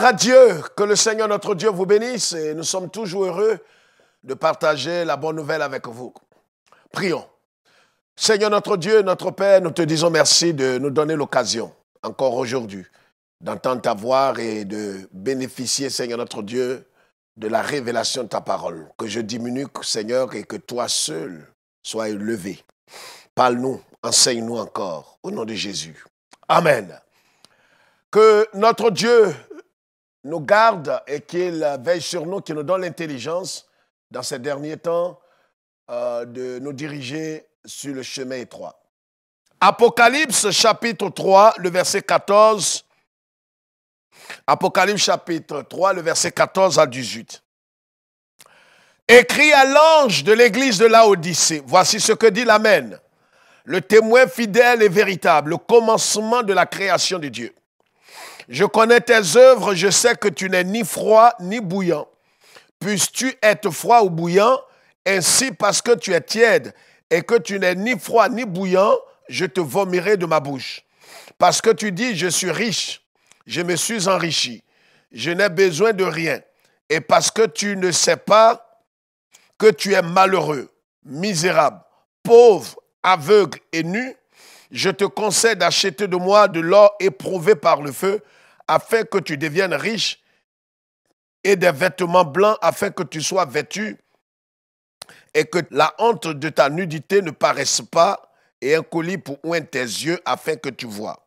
à Dieu, que le Seigneur notre Dieu vous bénisse et nous sommes toujours heureux de partager la bonne nouvelle avec vous. Prions. Seigneur notre Dieu, notre Père, nous te disons merci de nous donner l'occasion, encore aujourd'hui, d'entendre ta voix et de bénéficier, Seigneur notre Dieu, de la révélation de ta parole. Que je diminue, Seigneur, et que toi seul sois élevé. Parle-nous, enseigne-nous encore, au nom de Jésus. Amen. Que notre Dieu nous garde et qu'il veille sur nous, qu'il nous donne l'intelligence dans ces derniers temps euh, de nous diriger sur le chemin étroit. Apocalypse chapitre 3, le verset 14. Apocalypse chapitre 3, le verset 14 à 18. Écrit à l'ange de l'église de Odyssée voici ce que dit l'Amen, le témoin fidèle et véritable, le commencement de la création de Dieu. Je connais tes œuvres, je sais que tu n'es ni froid ni bouillant. Puisses-tu être froid ou bouillant, ainsi parce que tu es tiède et que tu n'es ni froid ni bouillant, je te vomirai de ma bouche. Parce que tu dis, je suis riche, je me suis enrichi, je n'ai besoin de rien. Et parce que tu ne sais pas que tu es malheureux, misérable, pauvre, aveugle et nu, je te conseille d'acheter de moi de l'or éprouvé par le feu, afin que tu deviennes riche, et des vêtements blancs, afin que tu sois vêtu, et que la honte de ta nudité ne paraisse pas, et un colis pour oindre tes yeux, afin que tu vois.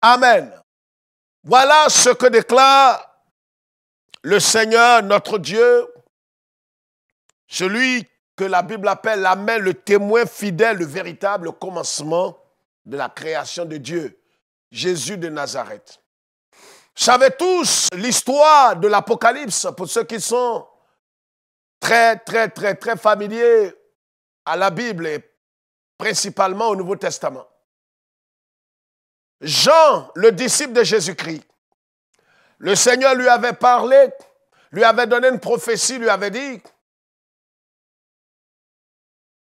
Amen. Voilà ce que déclare le Seigneur, notre Dieu, celui que la Bible appelle la le témoin fidèle, le véritable commencement de la création de Dieu, Jésus de Nazareth. Savez tous l'histoire de l'Apocalypse, pour ceux qui sont très, très, très, très familiers à la Bible et principalement au Nouveau Testament. Jean, le disciple de Jésus-Christ, le Seigneur lui avait parlé, lui avait donné une prophétie, lui avait dit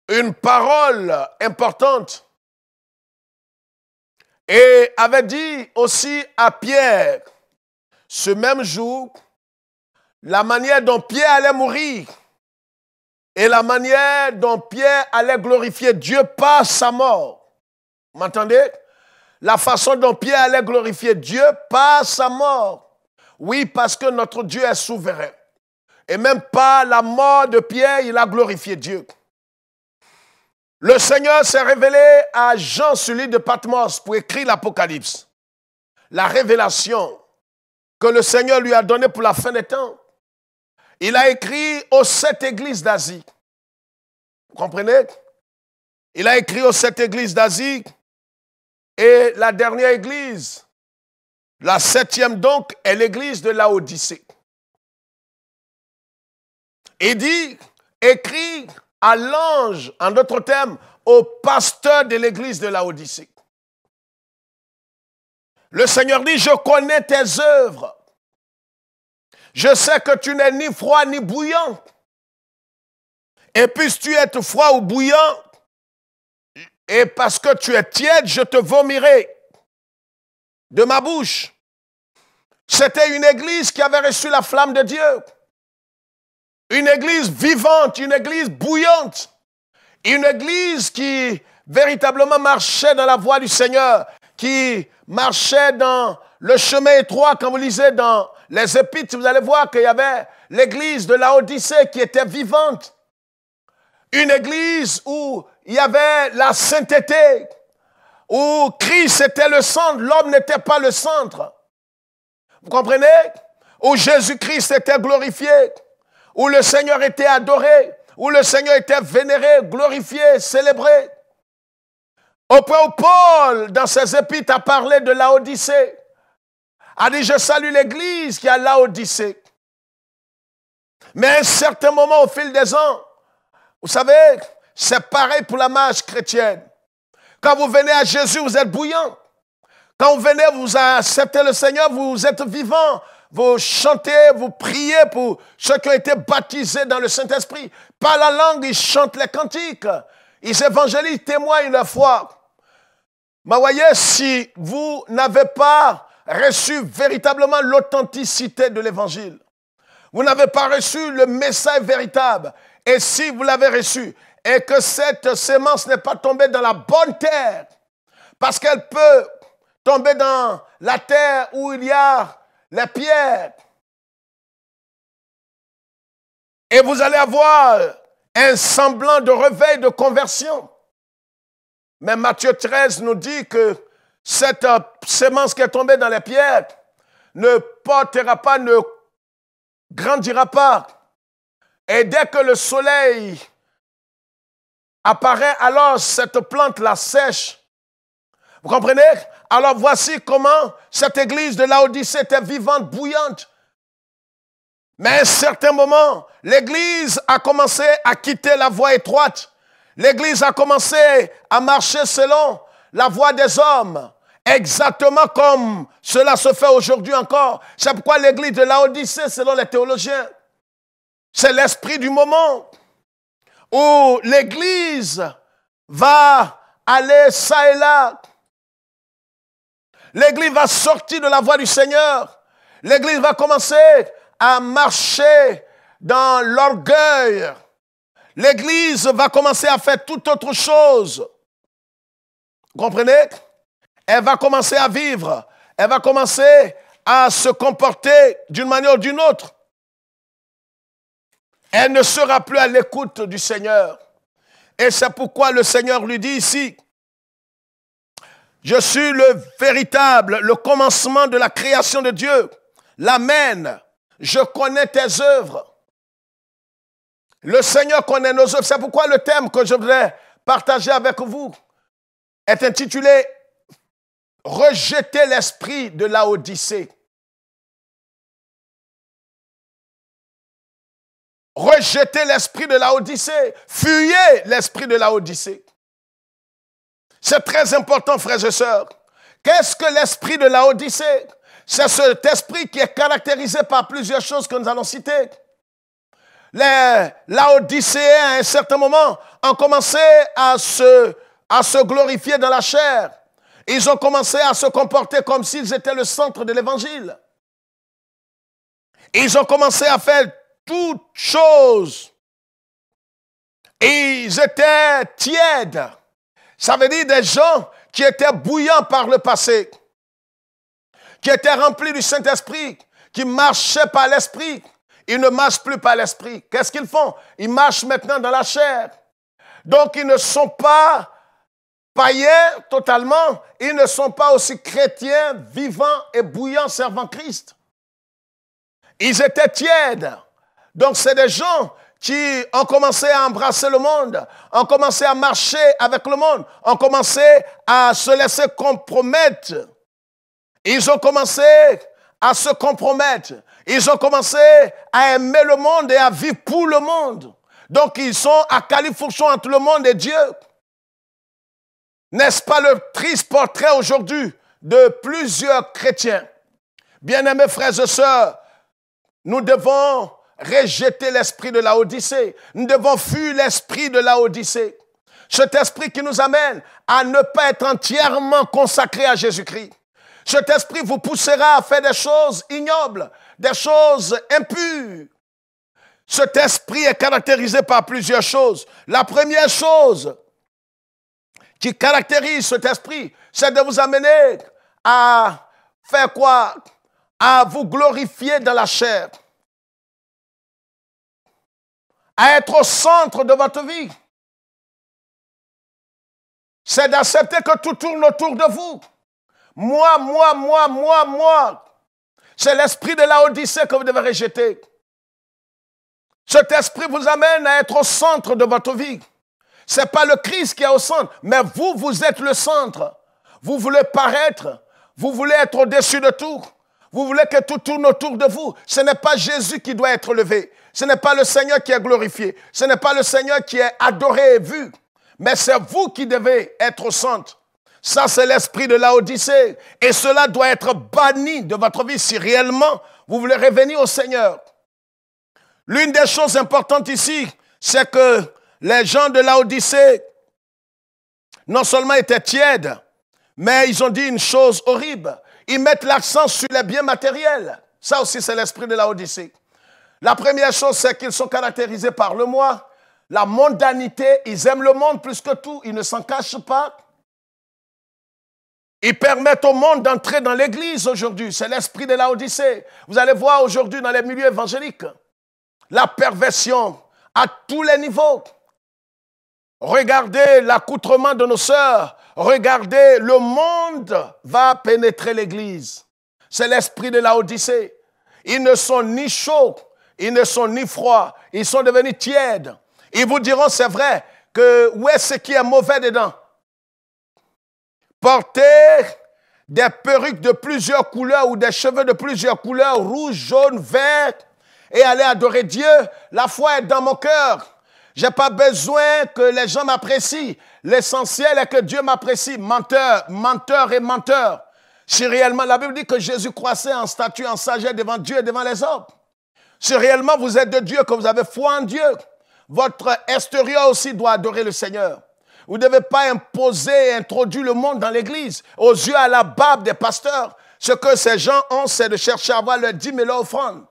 une parole importante et avait dit aussi à Pierre, ce même jour, la manière dont Pierre allait mourir et la manière dont Pierre allait glorifier Dieu par sa mort. Vous m'entendez La façon dont Pierre allait glorifier Dieu par sa mort. Oui, parce que notre Dieu est souverain. Et même par la mort de Pierre, il a glorifié Dieu. Le Seigneur s'est révélé à Jean, celui de Patmos, pour écrire l'Apocalypse. La révélation que le Seigneur lui a donnée pour la fin des temps. Il a écrit aux sept églises d'Asie. Vous comprenez Il a écrit aux sept églises d'Asie. Et la dernière église, la septième donc, est l'église de Laodicée. Il dit, écrit à l'ange, en d'autres termes, au pasteur de l'église de la Odyssée. Le Seigneur dit, je connais tes œuvres. Je sais que tu n'es ni froid ni bouillant. Et puis tu es froid ou bouillant, et parce que tu es tiède, je te vomirai de ma bouche. C'était une église qui avait reçu la flamme de Dieu. Une église vivante, une église bouillante, une église qui véritablement marchait dans la voie du Seigneur, qui marchait dans le chemin étroit. Quand vous lisez dans les épîtres, vous allez voir qu'il y avait l'église de la Odyssée qui était vivante. Une église où il y avait la sainteté, où Christ était le centre, l'homme n'était pas le centre. Vous comprenez Où Jésus-Christ était glorifié, où le Seigneur était adoré, où le Seigneur était vénéré, glorifié, célébré. Au point où Paul, dans ses épîtres, a parlé de l'Odyssée, a dit, je salue l'Église qui a l'Odyssée. Mais à un certain moment, au fil des ans, vous savez, c'est pareil pour la marche chrétienne. Quand vous venez à Jésus, vous êtes bouillant. Quand vous venez, vous acceptez le Seigneur, vous êtes vivant vous chantez, vous priez pour ceux qui ont été baptisés dans le Saint-Esprit. Par la langue, ils chantent les cantiques. Ils évangélisent, témoignent la foi. Mais voyez, si vous n'avez pas reçu véritablement l'authenticité de l'évangile, vous n'avez pas reçu le message véritable, et si vous l'avez reçu, et que cette sémence n'est pas tombée dans la bonne terre, parce qu'elle peut tomber dans la terre où il y a les pierres. Et vous allez avoir un semblant de réveil de conversion. Mais Matthieu 13 nous dit que cette euh, semence qui est tombée dans les pierres ne portera pas, ne grandira pas. Et dès que le soleil apparaît, alors cette plante la sèche vous comprenez Alors voici comment cette église de Laodicée était vivante, bouillante. Mais à un certain moment, l'église a commencé à quitter la voie étroite. L'église a commencé à marcher selon la voie des hommes. Exactement comme cela se fait aujourd'hui encore. C'est pourquoi l'église de Laodicée, selon les théologiens, c'est l'esprit du moment où l'église va aller ça et là L'Église va sortir de la voie du Seigneur. L'Église va commencer à marcher dans l'orgueil. L'Église va commencer à faire toute autre chose. Vous comprenez Elle va commencer à vivre. Elle va commencer à se comporter d'une manière ou d'une autre. Elle ne sera plus à l'écoute du Seigneur. Et c'est pourquoi le Seigneur lui dit ici, je suis le véritable, le commencement de la création de Dieu. L'Amen. Je connais tes œuvres. Le Seigneur connaît nos œuvres. C'est pourquoi le thème que je voudrais partager avec vous est intitulé Rejetez l'esprit de la Odyssée. Rejetez l'esprit de la Odyssée. Fuyez l'esprit de la Odyssée. C'est très important, frères et sœurs. Qu'est-ce que l'esprit de la Odyssée C'est cet esprit qui est caractérisé par plusieurs choses que nous allons citer. Les Odyssée, à un certain moment, ont commencé à se, à se glorifier dans la chair. Ils ont commencé à se comporter comme s'ils étaient le centre de l'évangile. Ils ont commencé à faire toutes choses. Ils étaient tièdes. Ça veut dire des gens qui étaient bouillants par le passé, qui étaient remplis du Saint-Esprit, qui marchaient par l'Esprit. Ils ne marchent plus par l'Esprit. Qu'est-ce qu'ils font Ils marchent maintenant dans la chair. Donc ils ne sont pas païens totalement, ils ne sont pas aussi chrétiens, vivants et bouillants servant Christ. Ils étaient tièdes. Donc c'est des gens qui ont commencé à embrasser le monde, ont commencé à marcher avec le monde, ont commencé à se laisser compromettre. Ils ont commencé à se compromettre. Ils ont commencé à aimer le monde et à vivre pour le monde. Donc ils sont à califourchon entre le monde et Dieu. N'est-ce pas le triste portrait aujourd'hui de plusieurs chrétiens Bien-aimés frères et sœurs, nous devons rejeter l'esprit de la Odyssée. Nous devons fuir l'esprit de la Odyssée. Cet esprit qui nous amène à ne pas être entièrement consacré à Jésus-Christ. Cet esprit vous poussera à faire des choses ignobles, des choses impures. Cet esprit est caractérisé par plusieurs choses. La première chose qui caractérise cet esprit, c'est de vous amener à faire quoi À vous glorifier dans la chair à être au centre de votre vie. C'est d'accepter que tout tourne autour de vous. Moi, moi, moi, moi, moi. C'est l'esprit de la Odyssée que vous devez rejeter. Cet esprit vous amène à être au centre de votre vie. Ce n'est pas le Christ qui est au centre, mais vous, vous êtes le centre. Vous voulez paraître, vous voulez être au-dessus de tout. Vous voulez que tout tourne autour de vous. Ce n'est pas Jésus qui doit être levé. Ce n'est pas le Seigneur qui est glorifié. Ce n'est pas le Seigneur qui est adoré et vu. Mais c'est vous qui devez être au centre. Ça, c'est l'esprit de la Et cela doit être banni de votre vie si réellement vous voulez revenir au Seigneur. L'une des choses importantes ici, c'est que les gens de la non seulement étaient tièdes, mais ils ont dit une chose horrible. Ils mettent l'accent sur les biens matériels. Ça aussi, c'est l'esprit de la la première chose, c'est qu'ils sont caractérisés par le moi, la mondanité. Ils aiment le monde plus que tout. Ils ne s'en cachent pas. Ils permettent au monde d'entrer dans l'Église aujourd'hui. C'est l'esprit de la Odyssée. Vous allez voir aujourd'hui dans les milieux évangéliques la perversion à tous les niveaux. Regardez l'accoutrement de nos sœurs. Regardez, le monde va pénétrer l'Église. C'est l'esprit de la Odyssée. Ils ne sont ni chauds ils ne sont ni froids, ils sont devenus tièdes. Ils vous diront, c'est vrai, que où est ce qui est mauvais dedans Porter des perruques de plusieurs couleurs ou des cheveux de plusieurs couleurs, rouge, jaune, vert, et aller adorer Dieu, la foi est dans mon cœur. n'ai pas besoin que les gens m'apprécient. L'essentiel est que Dieu m'apprécie. Menteur, menteur et menteur. Si réellement la Bible dit que Jésus croissait en statue en sagesse devant Dieu et devant les hommes. Si réellement vous êtes de Dieu, que vous avez foi en Dieu, votre extérieur aussi doit adorer le Seigneur. Vous ne devez pas imposer et introduire le monde dans l'église aux yeux à la barbe des pasteurs. Ce que ces gens ont, c'est de chercher à avoir leur dîme et leur offrande.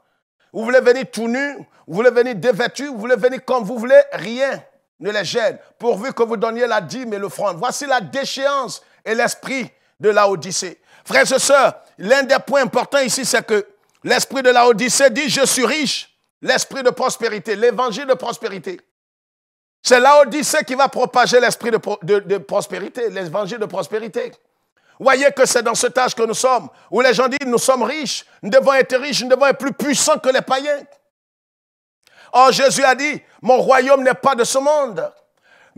Vous voulez venir tout nu, vous voulez venir dévêtu, vous voulez venir comme vous voulez, rien ne les gêne, pourvu que vous donniez la dîme et l'offrande. Voici la déchéance et l'esprit de la Odyssée. Frères et sœurs, l'un des points importants ici, c'est que L'esprit de la Odyssée dit, je suis riche. L'esprit de prospérité, l'évangile de prospérité. C'est la Odyssée qui va propager l'esprit de, de, prospérité, l'évangile de prospérité. Voyez que c'est dans cet âge que nous sommes, où les gens disent, nous sommes riches, nous devons être riches, nous devons être plus puissants que les païens. Or Jésus a dit, mon royaume n'est pas de ce monde.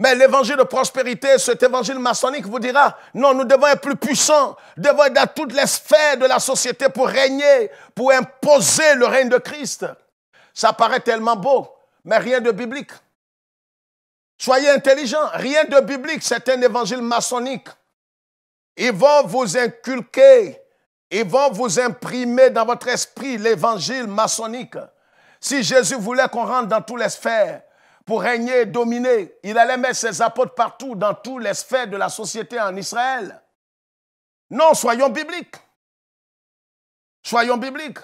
Mais l'évangile de prospérité, cet évangile maçonnique vous dira, non, nous devons être plus puissants, devons être dans toutes les sphères de la société pour régner, pour imposer le règne de Christ. Ça paraît tellement beau, mais rien de biblique. Soyez intelligents, rien de biblique, c'est un évangile maçonnique. Ils vont vous inculquer, ils vont vous imprimer dans votre esprit l'évangile maçonnique. Si Jésus voulait qu'on rentre dans toutes les sphères, pour régner dominer. Il allait mettre ses apôtres partout, dans tous les sphères de la société en Israël. Non, soyons bibliques. Soyons bibliques.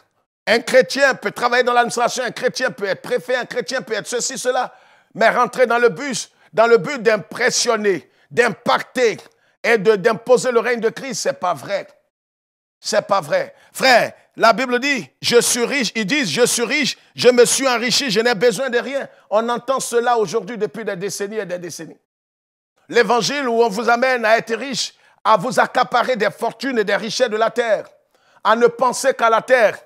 Un chrétien peut travailler dans l'administration, un chrétien peut être préfet, un chrétien peut être ceci, cela, mais rentrer dans le bus, dans le but d'impressionner, d'impacter et d'imposer le règne de Christ, ce n'est pas vrai. C'est pas vrai. Frère, la Bible dit, je suis riche. Ils disent, je suis riche, je me suis enrichi, je n'ai besoin de rien. On entend cela aujourd'hui depuis des décennies et des décennies. L'évangile où on vous amène à être riche, à vous accaparer des fortunes et des richesses de la terre, à ne penser qu'à la terre.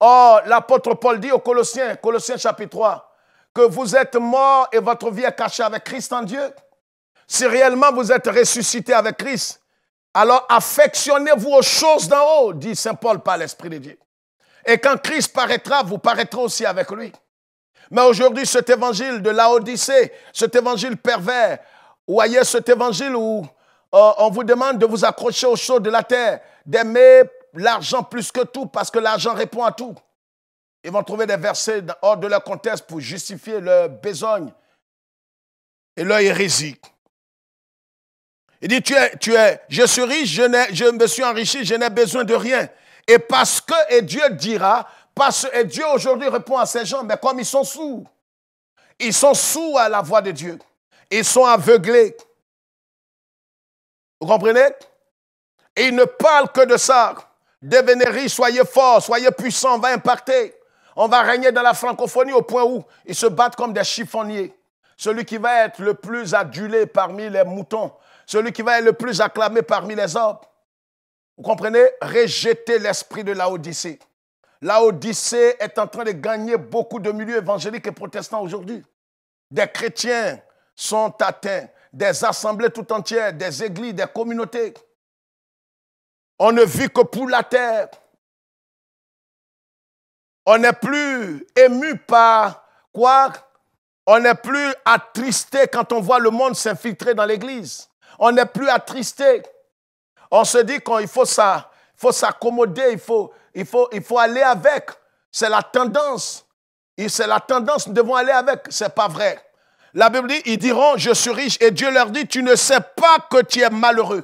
Or, l'apôtre Paul dit aux Colossiens, Colossiens chapitre 3, que vous êtes morts et votre vie est cachée avec Christ en Dieu. Si réellement vous êtes ressuscité avec Christ, alors affectionnez-vous aux choses d'en haut, dit Saint Paul par l'Esprit de Dieu. Et quand Christ paraîtra, vous paraîtrez aussi avec lui. Mais aujourd'hui, cet évangile de l'Odyssée, cet évangile pervers, voyez cet évangile où euh, on vous demande de vous accrocher aux choses de la terre, d'aimer l'argent plus que tout, parce que l'argent répond à tout. Ils vont trouver des versets hors de leur contexte pour justifier leur besogne et leur hérésie. Il dit, tu es, tu es, je suis riche, je, me suis enrichi, je n'ai besoin de rien. Et parce que, et Dieu dira, parce, et Dieu aujourd'hui répond à ces gens, mais comme ils sont sourds, ils sont sourds à la voix de Dieu. Ils sont aveuglés. Vous comprenez Et ils ne parlent que de ça. Devenez riches, soyez forts, soyez puissants, on va impacter. On va régner dans la francophonie au point où ils se battent comme des chiffonniers. Celui qui va être le plus adulé parmi les moutons, celui qui va être le plus acclamé parmi les hommes. Vous comprenez Rejeter l'esprit de l'Odyssée. L'Odyssée est en train de gagner beaucoup de milieux évangéliques et protestants aujourd'hui. Des chrétiens sont atteints, des assemblées tout entières, des églises, des communautés. On ne vit que pour la terre. On n'est plus ému par quoi On n'est plus attristé quand on voit le monde s'infiltrer dans l'église. On n'est plus attristé. On se dit qu'il faut s'accommoder, il faut, il, faut, il faut aller avec. C'est la tendance. C'est la tendance, nous devons aller avec. Ce n'est pas vrai. La Bible dit, ils diront, je suis riche. Et Dieu leur dit, tu ne sais pas que tu es malheureux.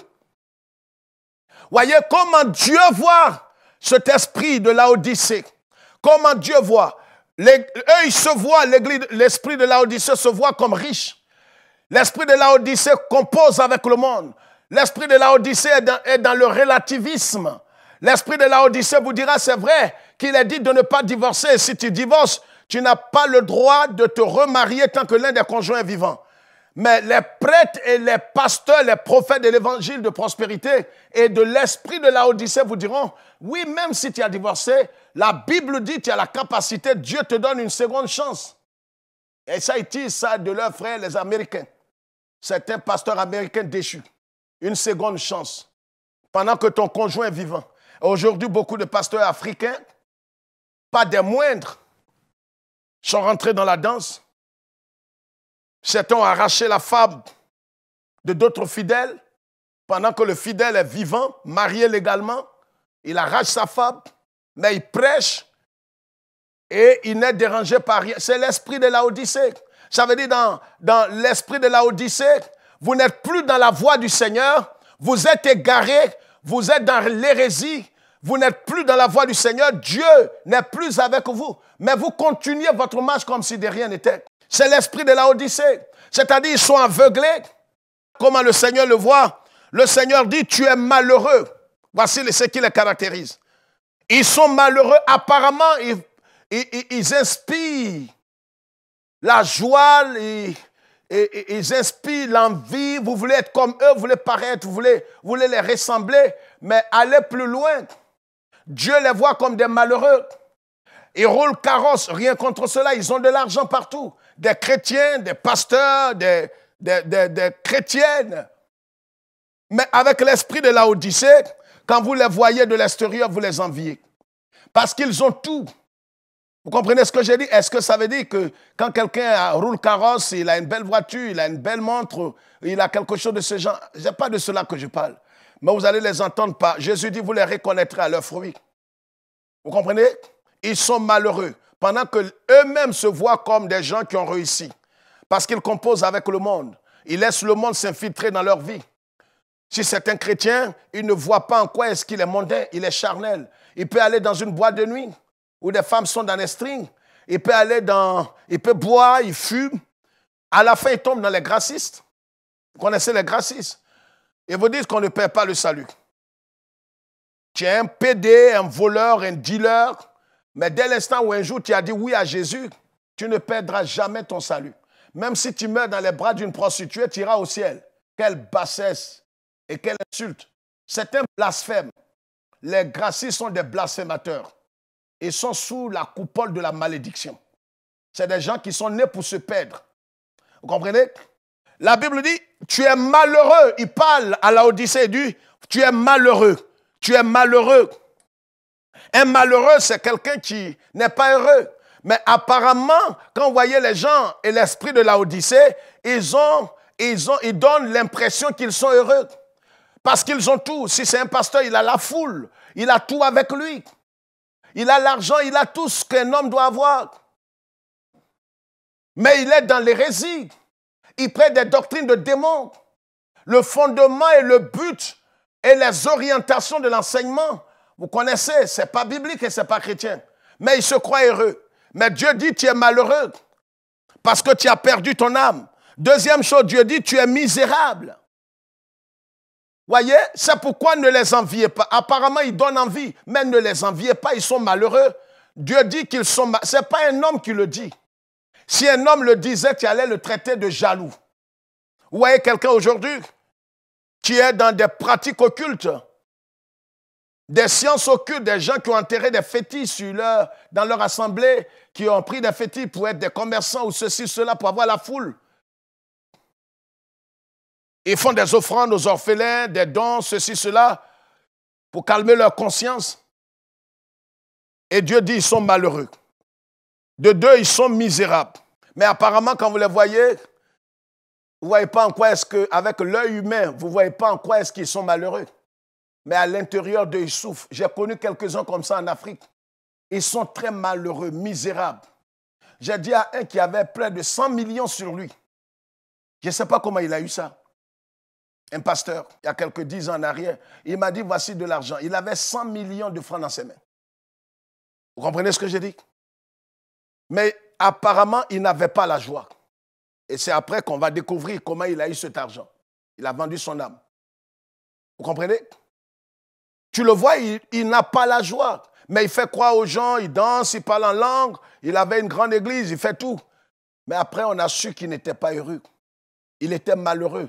Voyez comment Dieu voit cet esprit de l'Odyssée. Comment Dieu voit. eux, ils se voient, l'esprit de l'Odyssée se voit comme riche. L'esprit de l'Odyssée compose avec le monde. L'esprit de l'Odyssée est, est dans, le relativisme. L'esprit de l'Odyssée vous dira, c'est vrai, qu'il est dit de ne pas divorcer. Si tu divorces, tu n'as pas le droit de te remarier tant que l'un des conjoints est vivant. Mais les prêtres et les pasteurs, les prophètes de l'évangile de prospérité et de l'esprit de l'Odyssée vous diront, oui, même si tu as divorcé, la Bible dit, tu as la capacité, Dieu te donne une seconde chance. Et ça, ils disent ça de leurs frères, les Américains. C'est un pasteur américain déchu. une seconde chance, pendant que ton conjoint est vivant. Aujourd'hui, beaucoup de pasteurs africains, pas des moindres, sont rentrés dans la danse. Certains ont arraché la femme de d'autres fidèles. Pendant que le fidèle est vivant, marié légalement, il arrache sa femme, mais il prêche et il n'est dérangé par rien. C'est l'esprit de la Odyssée. Ça veut dire dans, l'esprit de la Odyssée, vous n'êtes plus dans la voie du Seigneur, vous êtes égarés, vous êtes dans l'hérésie, vous n'êtes plus dans la voie du Seigneur, Dieu n'est plus avec vous, mais vous continuez votre marche comme si de rien n'était. C'est l'esprit de la Odyssée, c'est-à-dire ils sont aveuglés. Comment le Seigneur le voit Le Seigneur dit, tu es malheureux. Voici ce qui les caractérise. Ils sont malheureux, apparemment, ils, ils, ils inspirent la joie, et, ils inspirent l'envie. Vous voulez être comme eux, vous voulez paraître, vous voulez, voulez les ressembler, mais allez plus loin. Dieu les voit comme des malheureux. Ils roulent carrosse, rien contre cela. Ils ont de l'argent partout. Des chrétiens, des pasteurs, des, des, des, des chrétiennes. Mais avec l'esprit de la Odyssée, quand vous les voyez de l'extérieur, vous les enviez. Parce qu'ils ont tout. Vous comprenez ce que j'ai dit Est-ce que ça veut dire que quand quelqu'un roule carrosse, il a une belle voiture, il a une belle montre, il a quelque chose de ce genre Ce pas de cela que je parle. Mais vous allez les entendre pas. Jésus dit, vous les reconnaîtrez à leurs fruits. Vous comprenez Ils sont malheureux pendant que eux mêmes se voient comme des gens qui ont réussi. Parce qu'ils composent avec le monde. Ils laissent le monde s'infiltrer dans leur vie. Si c'est un chrétien, il ne voit pas en quoi est-ce qu'il est mondain, il est charnel. Il peut aller dans une boîte de nuit où les femmes sont dans les strings. Il peut aller dans, il peut boire, il fume. À la fin, il tombe dans les grassistes. Vous connaissez les grassistes Ils vous disent qu'on ne perd pas le salut. Tu es un PD, un voleur, un dealer. Mais dès l'instant où un jour tu as dit oui à Jésus, tu ne perdras jamais ton salut. Même si tu meurs dans les bras d'une prostituée, tu iras au ciel. Quelle bassesse et quelle insulte. C'est un blasphème. Les grassistes sont des blasphémateurs. Ils sont sous la coupole de la malédiction. C'est des gens qui sont nés pour se perdre. Vous comprenez La Bible dit, tu es malheureux. Il parle à la Odyssée du, tu es malheureux. Tu es malheureux. Un malheureux, c'est quelqu'un qui n'est pas heureux. Mais apparemment, quand vous voyez les gens et l'esprit de la Odyssée, ils, ont, ils, ont, ils donnent l'impression qu'ils sont heureux. Parce qu'ils ont tout. Si c'est un pasteur, il a la foule. Il a tout avec lui il a l'argent, il a tout ce qu'un homme doit avoir. Mais il est dans l'hérésie. Il prête des doctrines de démons. Le fondement et le but et les orientations de l'enseignement, vous connaissez, ce n'est pas biblique et ce n'est pas chrétien. Mais il se croit heureux. Mais Dieu dit, tu es malheureux parce que tu as perdu ton âme. Deuxième chose, Dieu dit, tu es misérable. Voyez, c'est pourquoi ne les enviez pas. Apparemment, ils donnent envie, mais ne les enviez pas, ils sont malheureux. Dieu dit qu'ils sont malheureux. Ce n'est pas un homme qui le dit. Si un homme le disait, tu allais le traiter de jaloux. Vous voyez quelqu'un aujourd'hui qui est dans des pratiques occultes, des sciences occultes, des gens qui ont enterré des fétiches leur, dans leur assemblée, qui ont pris des fétiches pour être des commerçants ou ceci, cela, pour avoir la foule. Ils font des offrandes aux orphelins, des dons, ceci, cela, pour calmer leur conscience. Et Dieu dit, ils sont malheureux. De deux, ils sont misérables. Mais apparemment, quand vous les voyez, vous ne voyez pas en quoi est-ce que, avec l'œil humain, vous ne voyez pas en quoi est-ce qu'ils sont malheureux. Mais à l'intérieur d'eux, ils souffrent. J'ai connu quelques-uns comme ça en Afrique. Ils sont très malheureux, misérables. J'ai dit à un qui avait près de 100 millions sur lui. Je ne sais pas comment il a eu ça un pasteur, il y a quelques dix ans en arrière, il m'a dit, voici de l'argent. Il avait 100 millions de francs dans ses mains. Vous comprenez ce que j'ai dit Mais apparemment, il n'avait pas la joie. Et c'est après qu'on va découvrir comment il a eu cet argent. Il a vendu son âme. Vous comprenez Tu le vois, il, il n'a pas la joie. Mais il fait croire aux gens, il danse, il parle en langue, il avait une grande église, il fait tout. Mais après, on a su qu'il n'était pas heureux. Il était malheureux.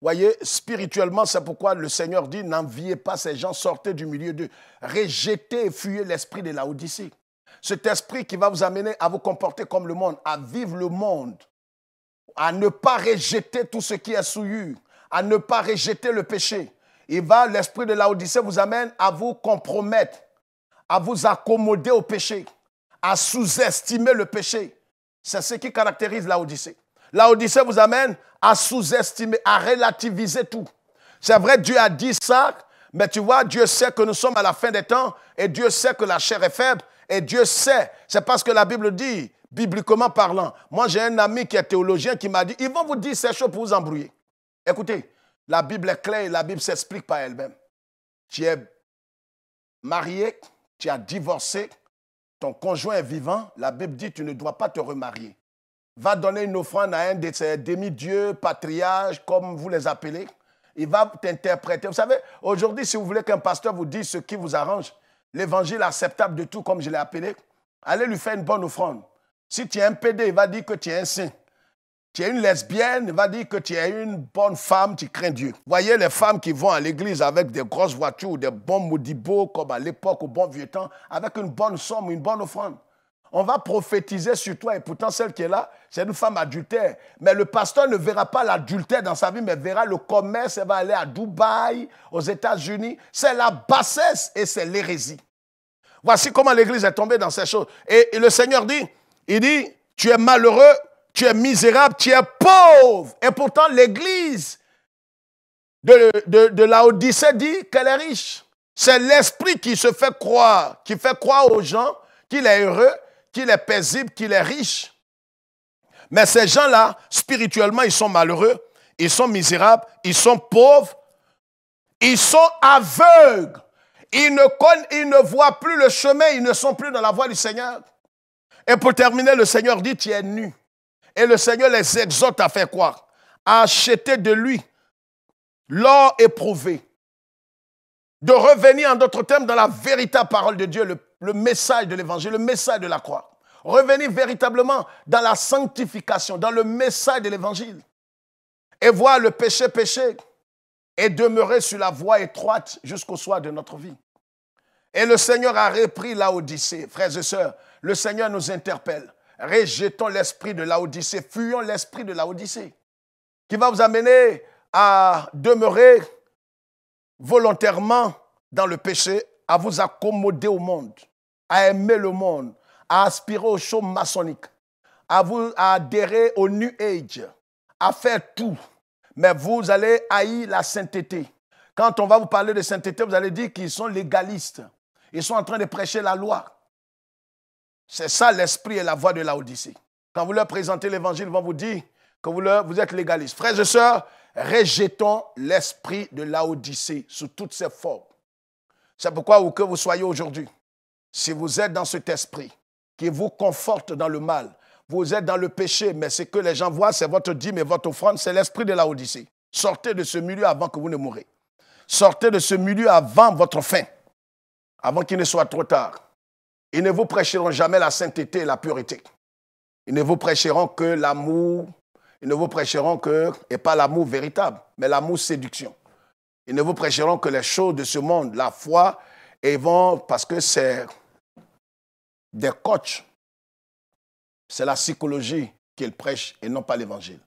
Voyez, spirituellement, c'est pourquoi le Seigneur dit, n'enviez pas ces gens, sortez du milieu d'eux. Rejetez et fuyez l'esprit de la Cet esprit qui va vous amener à vous comporter comme le monde, à vivre le monde, à ne pas rejeter tout ce qui est souillé, à ne pas rejeter le péché. et va, l'esprit de la vous amène à vous compromettre, à vous accommoder au péché, à sous-estimer le péché. C'est ce qui caractérise la la vous amène à sous-estimer, à relativiser tout. C'est vrai, Dieu a dit ça, mais tu vois, Dieu sait que nous sommes à la fin des temps et Dieu sait que la chair est faible et Dieu sait. C'est parce que la Bible dit, bibliquement parlant. Moi, j'ai un ami qui est théologien qui m'a dit, ils vont vous dire ces choses pour vous embrouiller. Écoutez, la Bible est claire la Bible s'explique par elle-même. Tu es marié, tu as divorcé, ton conjoint est vivant, la Bible dit tu ne dois pas te remarier va donner une offrande à un de ses demi-dieux, patriarches, comme vous les appelez. Il va t'interpréter. Vous savez, aujourd'hui, si vous voulez qu'un pasteur vous dise ce qui vous arrange, l'évangile acceptable de tout, comme je l'ai appelé, allez lui faire une bonne offrande. Si tu es un PD, il va dire que tu es un saint. Tu es une lesbienne, il va dire que tu es une bonne femme, tu crains Dieu. Voyez les femmes qui vont à l'église avec des grosses voitures, des bons modibos, comme à l'époque, au bon vieux temps, avec une bonne somme, une bonne offrande. On va prophétiser sur toi et pourtant celle qui est là, c'est une femme adultère. Mais le pasteur ne verra pas l'adultère dans sa vie, mais verra le commerce. Elle va aller à Dubaï, aux États-Unis. C'est la bassesse et c'est l'hérésie. Voici comment l'Église est tombée dans ces choses. Et, le Seigneur dit, il dit, tu es malheureux, tu es misérable, tu es pauvre. Et pourtant l'Église de, de, de la Odyssée dit qu'elle est riche. C'est l'esprit qui se fait croire, qui fait croire aux gens qu'il est heureux, qu'il est paisible, qu'il est riche. Mais ces gens-là, spirituellement, ils sont malheureux, ils sont misérables, ils sont pauvres, ils sont aveugles. Ils ne, ils ne voient plus le chemin, ils ne sont plus dans la voie du Seigneur. Et pour terminer, le Seigneur dit, tu es nu. Et le Seigneur les exhorte à faire quoi À acheter de lui l'or éprouvé. De revenir, en d'autres termes, dans la véritable parole de Dieu, le le message de l'évangile, le message de la croix. Revenez véritablement dans la sanctification, dans le message de l'évangile. Et voir le péché péché et demeurer sur la voie étroite jusqu'au soir de notre vie. Et le Seigneur a repris l'Odyssée. Frères et sœurs, le Seigneur nous interpelle. Rejetons l'esprit de l'Odyssée, fuyons l'esprit de l'Odyssée, qui va vous amener à demeurer volontairement dans le péché, à vous accommoder au monde à aimer le monde, à aspirer au show maçonniques, à, vous, adhérer au New Age, à faire tout. Mais vous allez haïr la sainteté. Quand on va vous parler de sainteté, vous allez dire qu'ils sont légalistes. Ils sont en train de prêcher la loi. C'est ça l'esprit et la voix de la Odyssée. Quand vous leur présentez l'évangile, ils vont vous dire que vous, êtes légalistes. Frères et sœurs, rejetons l'esprit de la sous toutes ses formes. C'est pourquoi, où que vous soyez aujourd'hui, si vous êtes dans cet esprit qui vous conforte dans le mal, vous êtes dans le péché, mais ce que les gens voient, c'est votre dîme et votre offrande, c'est l'esprit de la Odyssée. Sortez de ce milieu avant que vous ne mouriez. Sortez de ce milieu avant votre fin, avant qu'il ne soit trop tard. Ils ne vous prêcheront jamais la sainteté et la pureté. Ils ne vous prêcheront que l'amour. Ils ne vous prêcheront que, et pas l'amour véritable, mais l'amour séduction. Ils ne vous prêcheront que les choses de ce monde, la foi, et vont, parce que c'est des coachs, c'est la psychologie qu'ils prêchent et non pas l'évangile.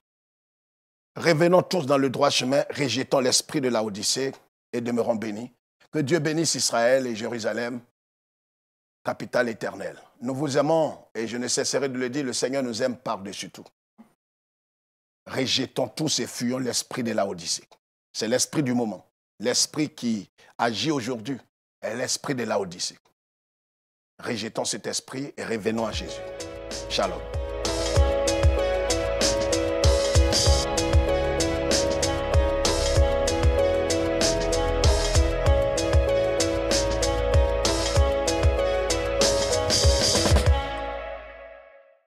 Revenons tous dans le droit chemin, rejetons l'esprit de la Odyssée et demeurons bénis. Que Dieu bénisse Israël et Jérusalem, capitale éternelle. Nous vous aimons et je ne cesserai de le dire, le Seigneur nous aime par-dessus tout. Rejetons tous et fuyons l'esprit de la Odyssée. C'est l'esprit du moment, l'esprit qui agit aujourd'hui est l'esprit de la Odyssée. Rejetons cet esprit et revenons à Jésus. Shalom.